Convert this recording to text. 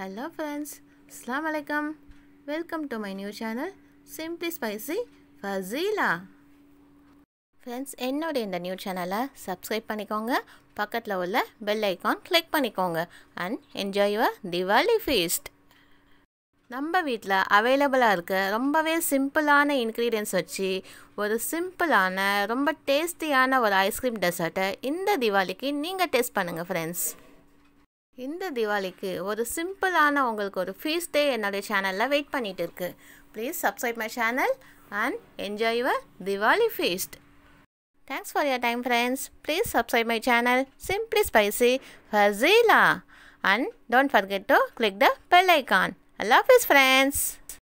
hello friends அஸ்லாம் வலைக்கம் welcome to my new channel simply spicy Fazeela friends என்னுடைய இந்த நியூ சேனலை சப்ஸ்கிரைப் பண்ணிக்கோங்க பக்கத்தில் உள்ள பெல் ஐக்கான் கிளிக் பண்ணிக்கோங்க and enjoy your Diwali feast நம்ம வீட்டில் அவைலபிளாக இருக்க ரொம்பவே சிம்பிளான இன்க்ரீடியன்ஸ் வச்சு ஒரு சிம்பிளான ரொம்ப டேஸ்டியான ஒரு ஐஸ்கிரீம் டெசர்ட்டை இந்த திவாலிக்கு நீங்கள் டேஸ்ட் பண்ணுங்கள் ஃப்ரெண்ட்ஸ் இந்த திவாலிக்கு ஒரு சிம்பிளான உங்களுக்கு ஒரு ஃபீஸ் டே என்னுடைய சேனலில் வெயிட் பண்ணிட்டு இருக்கு please subscribe my channel and enjoy your Diwali feast thanks for your time friends please subscribe my channel simply spicy Fazeela and don't forget to click the bell icon I love is friends